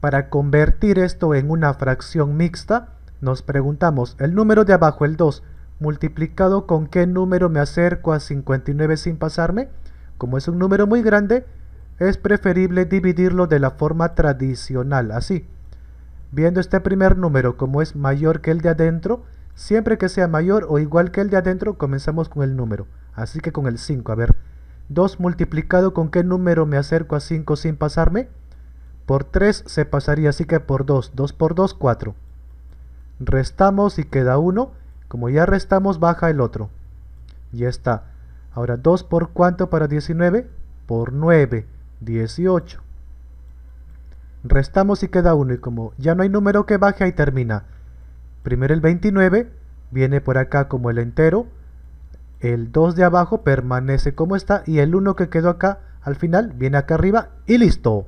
Para convertir esto en una fracción mixta, nos preguntamos, el número de abajo, el 2, multiplicado con qué número me acerco a 59 sin pasarme, como es un número muy grande, es preferible dividirlo de la forma tradicional, así. Viendo este primer número como es mayor que el de adentro, siempre que sea mayor o igual que el de adentro, comenzamos con el número. Así que con el 5, a ver, 2 multiplicado con qué número me acerco a 5 sin pasarme, por 3 se pasaría así que por 2. 2 por 2, 4. Restamos y queda 1. Como ya restamos, baja el otro. Ya está. Ahora, ¿2 por cuánto para 19? Por 9. 18. Restamos y queda 1. Y como ya no hay número que baje, ahí termina. Primero el 29. Viene por acá como el entero. El 2 de abajo permanece como está. Y el 1 que quedó acá al final viene acá arriba. Y listo.